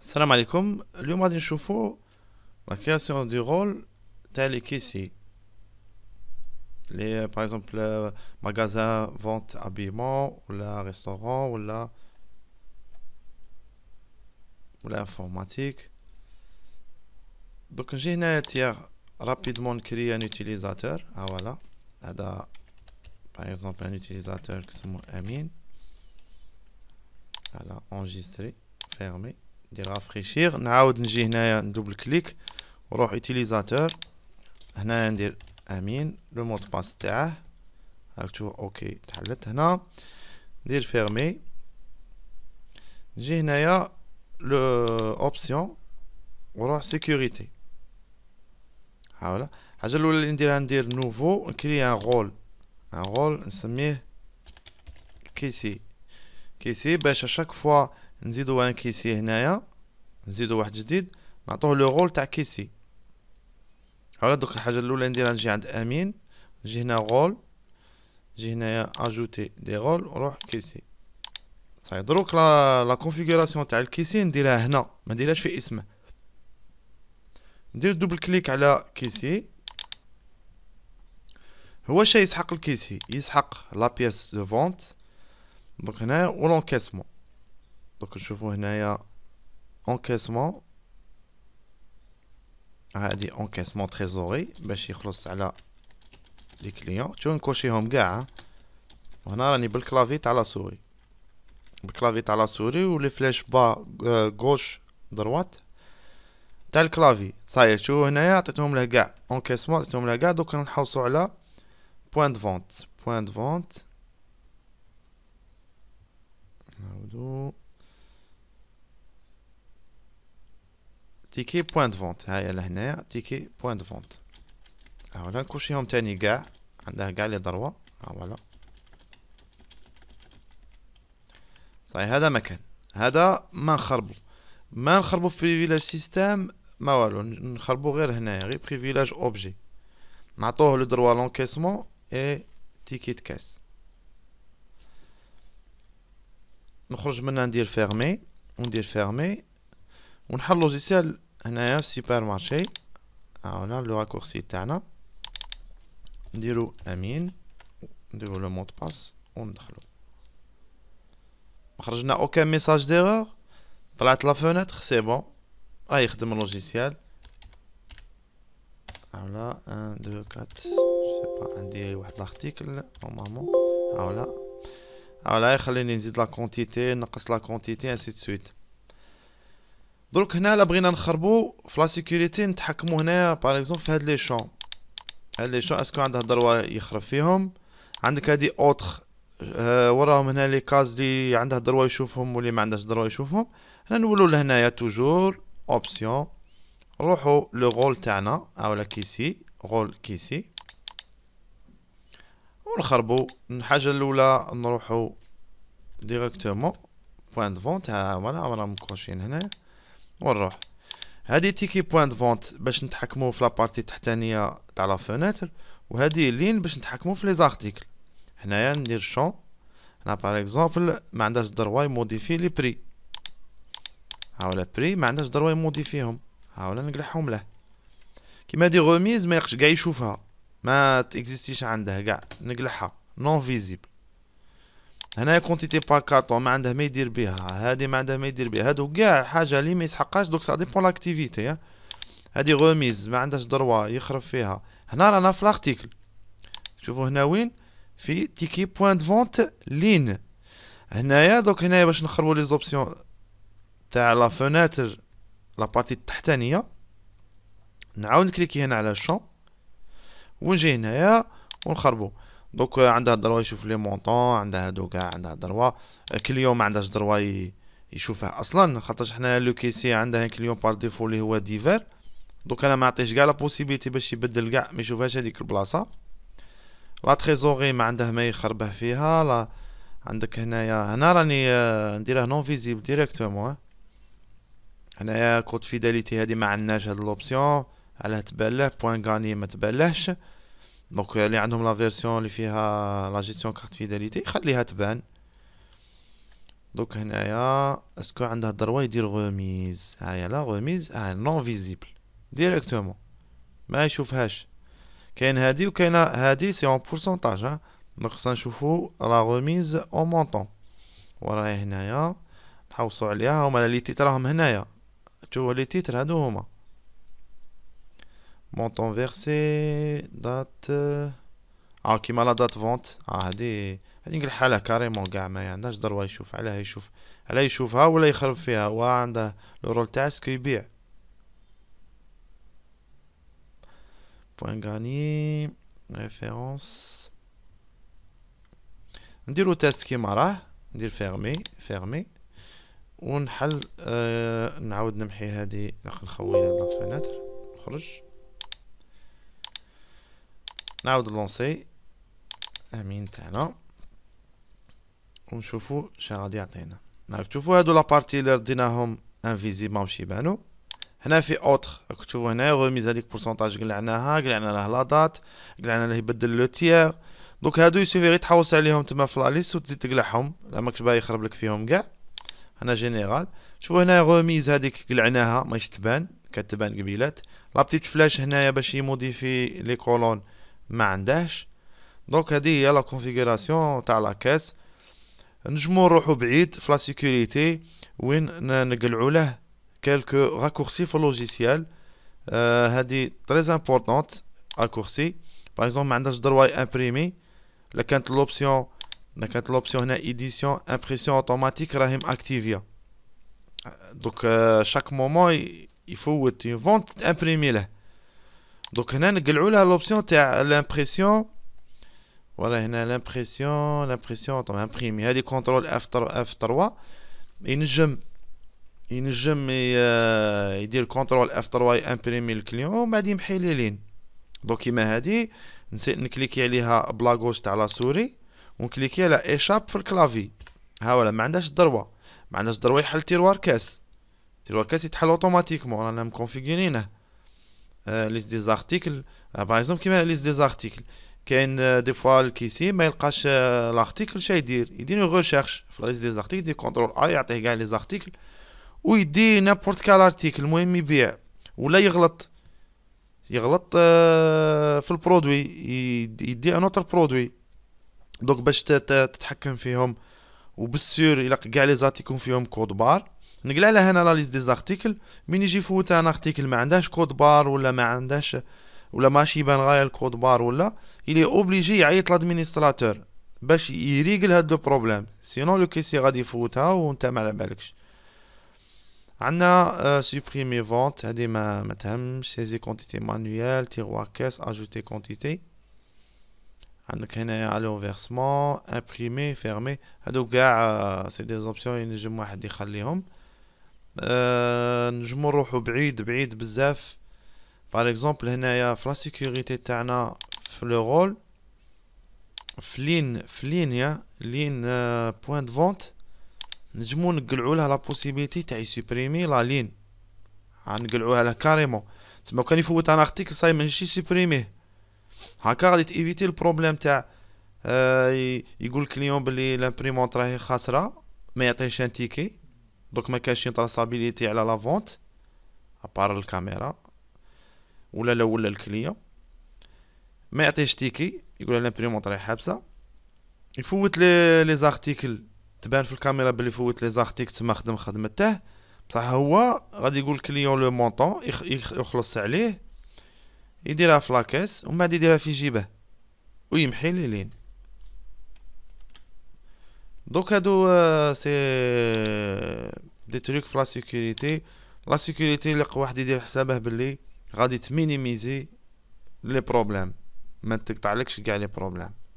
Salam alaikum, aujourd'hui m'a dit la création du rôle tel et qui euh, Par exemple, le magasin vente habillement ou la restaurant ou l'informatique. Donc, j'ai rapidement créer un utilisateur. Ah voilà. Par exemple, un utilisateur qui s'appelle mon ami. enregistré, ندير رافريشير نعاود نجي هنايا ندوبل كليك نروح يوتيليزاتور هنايا ندير امين لو مود باس تاعه هاكتو اوكي تحلت هنا ندير فيرمي نجي هنايا لو اوبسيون نروح سيكوريتي هاولا الحاجه الاولى اللي نديرها ندير نوفو نكري ان رول ان رول نسميه كيسي كيسي باش اشاك فوا نزيدو ان كيسي هنايا نزيدو واحد جديد نعطوه لو رول تاع كيسي هاولا دوك الحاجه الاولى نديرها نجي عند امين نجي هنا رول نجي هنايا اجوتي دي رول نروح كيسي صاي دروك لا لا كونفيغوراسيون تاع الكيسي نديرها هنا ما نديرهاش في اسمه ندير دوبل كليك على كيسي هو شي يسحق الكيسي يسحق لا بياس دو فونت دونك هنا ولونكاسمون دوك نشوفو هنايا انكاسمون هادي انكاسمون تريزوري باش يخلص على لي كليون شوف نكوشيهم كاع هنا راني بالكلافي تاع لا سوري بالكلافي تاع لا سوري ولي فلاش با غوش دروات تاع الكلافي صايي شوفو هنايا عطيتهم له كاع انكاسمون عطيتهم له كاع دوك نحوسو على بوان دو فونت بوان دو فونت نعاودو تيكي بوان دو فونت هاي لهنا تيكي بوان دو فونت هاولا نكوشيهم تاني كاع عندها كاع لي ضروة هاولا صحيح هذا مكان هذا ما نخربو ما نخربو في بريفيلاج سيستام ما والو نخربو غير هنايا غير بريفيلاج اوبجي نعطوه لو دروا لونكيسمون اي تيكيت كاس نخرج منها ندير فيرمي وندير فيرمي ونحل لوجيسيال Un supermarché. Alors là le raccourci tana. Zero le mot de passe. On On n'a aucun message d'erreur. prête la fenêtre. C'est bon. On a mon logiciel. Alors là un deux quatre. Je sais pas un On va la quantité. On va la quantité ainsi de suite. دروك هنا لا بغينا نخربو في لا سيكوريتي نتحكمو هنايا باغ اكزومبل في هاد لي شون هاد لي شون اسكو عندها دروا يخرب فيهم عندك هادي اوتر أه وراهم هنا لي كاز لي عندها دروا يشوفهم ولي ما عندهاش دروا يشوفهم هنا نولو لهنايا توجور اوبسيون نروحو لو غول تاعنا اولا كيسي غول كيسي ونخربو الحاجه الاولى نروحو ديريكتومون بوان دفون فونت ها هما راهم مكوشين هنا ونروح هادي تيكي بوان فونت باش نتحكمو في لابارتي التحتانيه تاع لا و هادي لين باش نتحكمو في لي زارتيكل هنايا ندير شون هنا باغ اكزومبل ما عندهاش دروا يموديفي لي بري هاولا بري ما عندهاش دروا يموديفيهم هاولا نقلعهم له كيما دي غوميز ما يقش قاع يشوفها ما تيكزيستيش عنده قاع نقلعها نون فيزيبل هنا كونتيتي با كارطو ما عندها ما يدير بها هادي ما عندها ما يدير بها هادو كاع حاجه اللي ما يسحقهاش دوك سا ديبون لاكتيفيتي هادي غوميز ما عندهاش دروا يخرب فيها هنا رانا في لارتيكل شوفوا هنا وين في تيكي بوان فونت لين هنايا دوك هنايا باش نخربوا لي زوبسيون تاع لا فوناتر لا بارتي التحتانيه نعاود نكليكي هنا على الشون ونجي هنايا ونخربوا دوك عندها دروا يشوف لي مونطون عندها دوكا عندها دروا كليون ما عندهاش دروا يشوفها اصلا خاطرش حنا لو كيسي عندها كليون بار ديفو اللي هو ديفير دوك انا ما عطيتش كاع لا بوسيبيتي باش يبدل كاع ما يشوفهاش هذيك البلاصه لا تريزوري ما عندها ما يخربه فيها لا عندك هنايا هنا راني نديره نون فيزيبل ديريكتومون هنايا كود فيداليتي هادي ما عندناش هاد لوبسيون علاه تبان له بوين غاني ما تبان لهش دونك اللي euh, عندهم لا فيرسيون اللي فيها لا جيستيون كارت فيداليتي خليها تبان دوك هنايا اسكو عندها دروا يدير غوميز هي لا غوميز ها نون فيزيبل ديريكتومون ما يشوفهاش كاين هادي وكاينه هادي سي اون بورسونتاج ها دونك خصنا نشوفو لا غوميز اون مونطون وراهي هنايا نحوسو عليها هما لي تيتر راهم هنايا تشوفو لي تيتر هادو هما مونطون فيرسي دات اه كيما لا دات فونت اه هادي هادي نقلحها كاريمون كاع ما عندهاش دروا يشوف علاه يشوف علاه يشوفها ولا يخرب فيها هو عنده لو رول تاع يبيع بوين غاني ريفيرونس نديرو تيست كيما راه ندير فيرمي فيرمي ونحل آه نعاود نمحي هادي نخوي هاد فيناتر نخرج نعاود لونسي امين تاعنا ونشوفو شنو غادي يعطينا راك تشوفو هادو لابارتي اللي رديناهم انفيزيبل ماهمش يبانو هنا في اوتر راك تشوفو هنا غوميز هاديك بورسونتاج قلعناها قلعنا له لا دات قلعنا له يبدل لو تيير دوك هادو يسوفي غير تحوس عليهم تما في لاليست وتزيد تقلعهم لا ماكش باغي يخرب لك فيهم كاع هنا جينيرال شوفو هنا غوميز هذيك قلعناها ماهيش تبان كتبان قبيلات لا بتيت فلاش هنايا باش يموديفي لي كولون ما عندهش دونك هذه هي لا كونفيغوراسيون تاع لا كاس نجمو نروحو بعيد في لا سيكوريتي وين نقلعو له كالكو راكورسي في آه هادي تري امبورطونت راكورسي باغ اكزومبل ما عندهاش درواي امبريمي لا كانت لوبسيون لا كانت لوبسيون هنا ايديسيون امبريسيون اوتوماتيك راهي ماكتيفيا دوك شاك مومون يفوت يفونت امبريمي له دونك هنا نقلعوا لها لوبسيون تاع لامبرسيون ولا هنا لامبرسيون لامبرسيون طبعا امبريمي هذه كونترول اف اف 3 ينجم ينجم يدير كونترول اف 3 امبريمي الكليون ومن بعد يمحي لي لين دونك كيما هذه نسيت نكليكي عليها بلا غوش تاع لا سوري ونكليكي على ايشاب في الكلافي ها ولا ما عندهاش دروا ما عندهاش دروا يحل تيروار كاس تيروار كاس يتحل اوتوماتيكمون رانا مكونفيغورينه ليس دي زارتيكل باغ اكزومبل كيما ليس دي زارتيكل كاين دي فوا الكيسي ما يلقاش لارتيكل شا يدير يدير ريغيرش في ليست دي زارتيكل يدير كونترول ا يعطيه كاع لي زارتيكل ويدي نابورت كال ارتيكل المهم يبيع ولا يغلط يغلط في البرودوي يدي ان اوتر برودوي دونك باش تتحكم فيهم وبالسور الى كاع لي يكون فيهم كود بار نقلع له هنا ليست دي زارتيكل مين يجي فوت ان ارتيكل ما عندهاش كود بار ولا ما عندهاش ولا ماشي يبان غايه الكود بار ولا الي اوبليجي يعيط لادمينستراتور باش يريقل هاد لو بروبليم سينون لو كيسي غادي يفوتها وانت ما على بالكش عندنا سوبريمي آه، فونت هادي ما ما تهمش سيزي كونتيتي مانويل تيغوا كاس اجوتي كونتيتي عندك هنايا على فيرسمون امبريمي فيرمي هادو كاع سي دي زوبسيون ينجم واحد يخليهم نجم نجمو نروحو بعيد بعيد بزاف باغ اكزومبل هنايا في لا سيكوريتي تاعنا في لو رول في لين في لينيا لين بوان دو فونت نجمو نقلعو لها لا بوسيبيليتي تاع يسوبريمي لا لين نقلعوها له كاريمون تما كان يفوت ان ارتيكل صاي ماشي يسوبريميه هكا غادي تيفيتي البروبليم تاع آه يقول الكليون بلي لامبريمونط راهي خاسره ما يعطيش ان تيكي دوك ما كاينش تراسابيليتي على لا فونت ابار الكاميرا ولا لا ولا الكليون ما يعطيش تيكي يقول لامبريمونط راهي حابسه يفوت لي لي زارتيكل تبان في الكاميرا بلي فوت لي زارتيكل تما خدم خدمته بصح هو غادي يقول كليون لو مونطون يخلص عليه يديرها في لاكاس ومن بعد يديرها في جيبه ويمحي لي لين دوك هادو آه، سي آه، دي تريك في لا سيكوريتي لا سيكوريتي اللي واحد يدير حسابه باللي غادي تمينيميزي لي بروبليم ما تقطعلكش كاع لي بروبليم